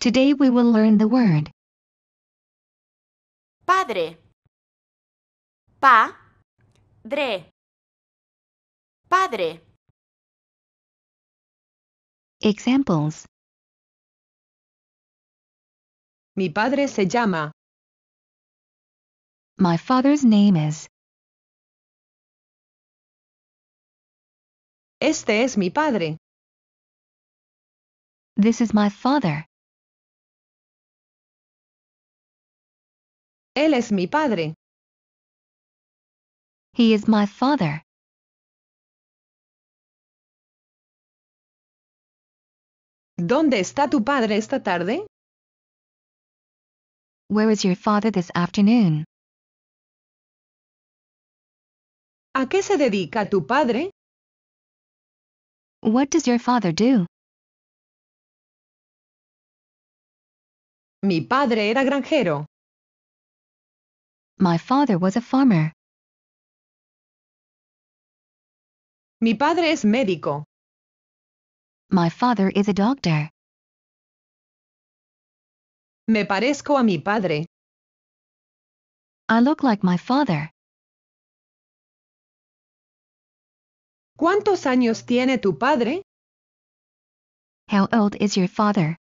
Today we will learn the word padre. Pa dre. Padre. Examples. Mi padre se llama. My father's name is. Este es mi padre. This is my father. Él es mi padre. He is my father. ¿Dónde está tu padre esta tarde? Where is your father this afternoon? ¿A qué se dedica tu padre? What does your father do? Mi padre era granjero. My father was a farmer. Mi padre es médico. My father is a doctor. Me parezco a mi padre. I look like my father. ¿Cuántos años tiene tu padre? How old is your father?